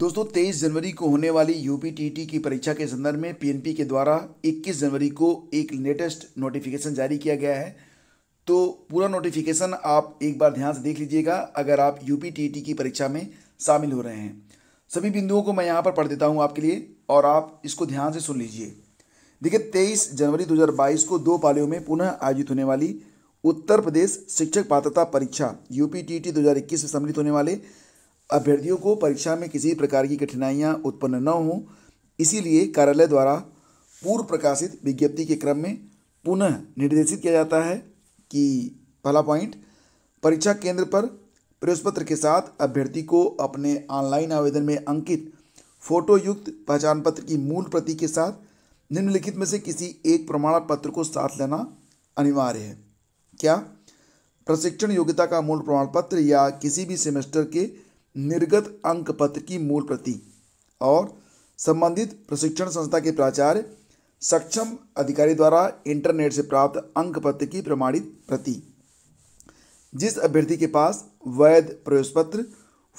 दोस्तों 23 जनवरी को होने वाली यूपीटीटी की परीक्षा के संदर्भ में पीएनपी के द्वारा 21 जनवरी को एक लेटेस्ट नोटिफिकेशन जारी किया गया है तो पूरा नोटिफिकेशन आप एक बार ध्यान से देख लीजिएगा अगर आप यूपीटीटी की परीक्षा में शामिल हो रहे हैं सभी बिंदुओं को मैं यहाँ पर पढ़ देता हूँ आपके लिए और आप इसको ध्यान से सुन लीजिए देखिए तेईस जनवरी 2022 को दो पालियों में पुनः आयोजित होने वाली उत्तर प्रदेश शिक्षक पात्रता परीक्षा यूपीटीटी 2021 से सम्मिलित होने वाले अभ्यर्थियों को परीक्षा में किसी प्रकार की कठिनाइयाँ उत्पन्न न हों इसीलिए कार्यालय द्वारा पूर्व प्रकाशित विज्ञप्ति के क्रम में पुनः निर्देशित किया जाता है कि पहला पॉइंट परीक्षा केंद्र पर प्रवेशपत्र के साथ अभ्यर्थी को अपने ऑनलाइन आवेदन में अंकित फोटोयुक्त पहचान पत्र की मूल प्रति के साथ निम्नलिखित में से किसी एक प्रमाण पत्र को साथ लेना अनिवार्य है क्या प्रशिक्षण योग्यता का मूल प्रमाण पत्र या किसी भी सेमेस्टर के निर्गत अंक पत्र की मूल प्रति और संबंधित प्रशिक्षण संस्था के प्राचार्य सक्षम अधिकारी द्वारा इंटरनेट से प्राप्त अंक पत्र की प्रमाणित प्रति जिस अभ्यर्थी के पास वैध प्रवेश पत्र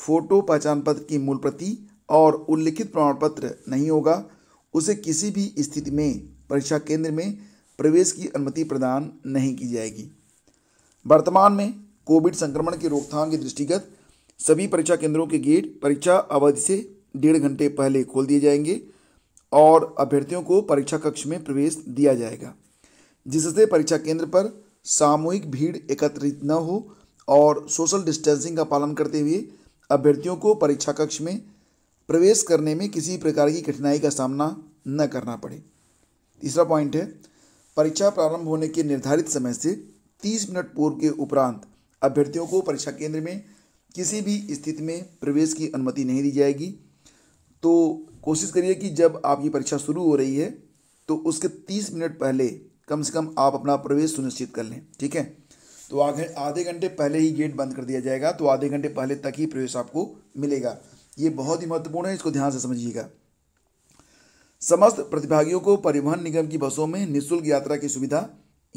फोटो पहचान पत्र की मूल प्रति और उल्लिखित प्रमाण पत्र नहीं होगा उसे किसी भी स्थिति में परीक्षा केंद्र में प्रवेश की अनुमति प्रदान नहीं की जाएगी वर्तमान में कोविड संक्रमण की रोकथाम के दृष्टिगत सभी परीक्षा केंद्रों के गेट परीक्षा अवधि से डेढ़ घंटे पहले खोल दिए जाएंगे और अभ्यर्थियों को परीक्षा कक्ष में प्रवेश दिया जाएगा जिससे परीक्षा केंद्र पर सामूहिक भीड़ एकत्रित न हो और सोशल डिस्टेंसिंग का पालन करते हुए अभ्यर्थियों को परीक्षा कक्ष में प्रवेश करने में किसी प्रकार की कठिनाई का सामना न करना पड़े तीसरा पॉइंट है परीक्षा प्रारंभ होने के निर्धारित समय से 30 मिनट पूर्व के उपरांत अभ्यर्थियों को परीक्षा केंद्र में किसी भी स्थिति में प्रवेश की अनुमति नहीं दी जाएगी तो कोशिश करिए कि जब आपकी परीक्षा शुरू हो रही है तो उसके तीस मिनट पहले कम से कम आप अपना प्रवेश सुनिश्चित कर लें ठीक है तो आगे आधे घंटे पहले ही गेट बंद कर दिया जाएगा तो आधे घंटे पहले तक ही प्रवेश आपको मिलेगा ये बहुत ही महत्वपूर्ण है इसको ध्यान से समझिएगा समस्त प्रतिभागियों को परिवहन निगम की बसों में निःशुल्क यात्रा की सुविधा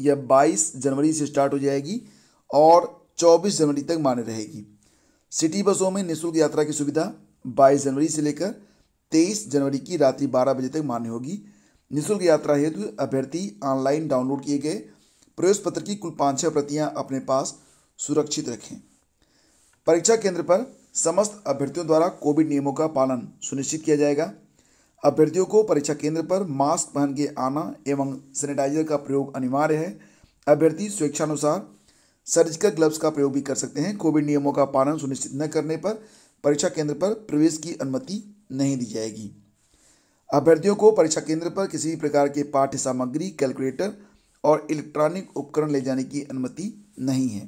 यह 22 जनवरी से स्टार्ट हो जाएगी और 24 जनवरी तक मान्य रहेगी सिटी बसों में निःशुल्क यात्रा की सुविधा 22 जनवरी से लेकर 23 जनवरी की रात्रि 12 बजे तक मान्य होगी निःशुल्क यात्रा हेतु अभ्यर्थी ऑनलाइन डाउनलोड किए गए प्रवेश पत्र की कुल पाँच छः प्रतियाँ अपने पास सुरक्षित रखें परीक्षा केंद्र पर समस्त अभ्यर्थियों द्वारा कोविड नियमों का पालन सुनिश्चित किया जाएगा अभ्यर्थियों को परीक्षा केंद्र पर मास्क पहन के आना एवं सैनिटाइजर का प्रयोग अनिवार्य है अभ्यर्थी स्वेच्छानुसार सर्जिकल ग्लव्स का प्रयोग भी कर सकते हैं कोविड नियमों का पालन सुनिश्चित न करने पर परीक्षा केंद्र पर प्रवेश की अनुमति नहीं दी जाएगी अभ्यर्थियों को परीक्षा केंद्र पर किसी भी प्रकार के पाठ्य सामग्री कैलकुलेटर और इलेक्ट्रॉनिक उपकरण ले जाने की अनुमति नहीं है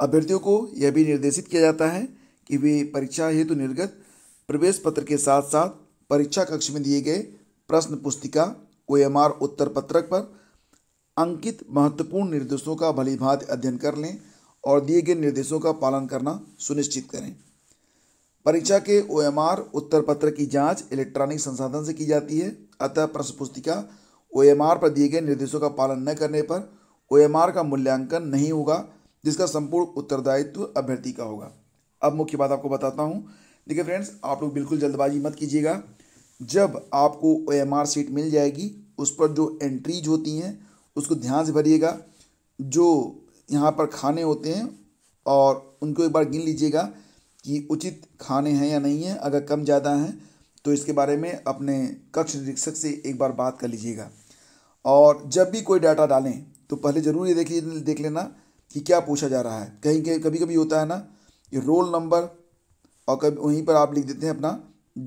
अभ्यर्थियों को यह भी निर्देशित किया जाता है कि वे परीक्षा हेतु निर्गत प्रवेश पत्र के साथ साथ परीक्षा कक्ष में दिए गए प्रश्न पुस्तिका ओ उत्तर पत्रक पर अंकित महत्वपूर्ण निर्देशों का भलीभांति अध्ययन कर लें और दिए गए निर्देशों का पालन करना सुनिश्चित करें परीक्षा के ओ एम आर उत्तर पत्र की जांच इलेक्ट्रॉनिक संसाधन से की जाती है अतः प्रश्न पुस्तिका ओ एम आर पर दिए गए निर्देशों का पालन न करने पर ओ एम आर का मूल्यांकन नहीं होगा जिसका संपूर्ण उत्तरदायित्व अभ्यर्थी का होगा अब मुख्य बात आपको बताता हूँ देखिए फ्रेंड्स आप लोग बिल्कुल जल्दबाजी मत कीजिएगा जब आपको ओ एम आर सीट मिल जाएगी उस पर जो एंट्रीज होती हैं उसको ध्यान से भरिएगा जो यहाँ पर खाने होते हैं और उनको एक बार गिन लीजिएगा कि उचित खाने हैं या नहीं हैं अगर कम ज़्यादा हैं तो इसके बारे में अपने कक्ष निरीक्षक से एक बार बात कर लीजिएगा और जब भी कोई डाटा डालें तो पहले ज़रूर ये देखिए देख लेना कि क्या पूछा जा रहा है कहीं कहीं कभी कभी होता है ना कि रोल नंबर और कभी वहीं पर आप लिख देते हैं अपना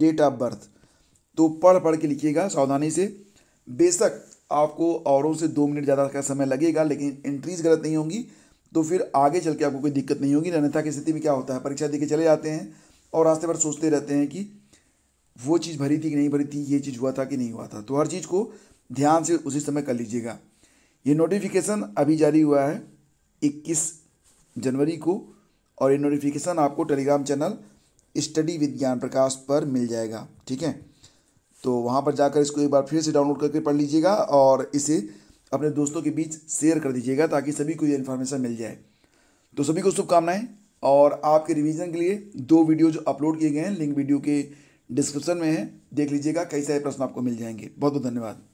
डेट ऑफ बर्थ तो पढ़ पढ़ के लिखिएगा सावधानी से बेशक आपको औरों से दो मिनट ज़्यादा का समय लगेगा लेकिन एंट्रीज़ गलत नहीं होंगी तो फिर आगे चल के आपको कोई दिक्कत नहीं होगी अन्यथा की स्थिति में क्या होता है परीक्षा दे के चले जाते हैं और रास्ते पर सोचते रहते हैं कि वो चीज़ भरी थी कि नहीं भरी थी ये चीज़ हुआ था कि नहीं हुआ था तो हर चीज़ को ध्यान से उसी समय कर लीजिएगा ये नोटिफिकेशन अभी जारी हुआ है 21 जनवरी को और ये नोटिफिकेशन आपको टेलीग्राम चैनल स्टडी विद ज्ञान प्रकाश पर मिल जाएगा ठीक है तो वहाँ पर जाकर इसको एक बार फिर से डाउनलोड करके पढ़ लीजिएगा और इसे अपने दोस्तों के बीच शेयर कर दीजिएगा ताकि सभी को ये इन्फॉर्मेशन मिल जाए तो सभी को शुभकामनाएँ और आपके रिवीजन के लिए दो वीडियो जो अपलोड किए गए हैं लिंक वीडियो के डिस्क्रिप्शन में है देख लीजिएगा कई सारे प्रश्न आपको मिल जाएंगे बहुत बहुत धन्यवाद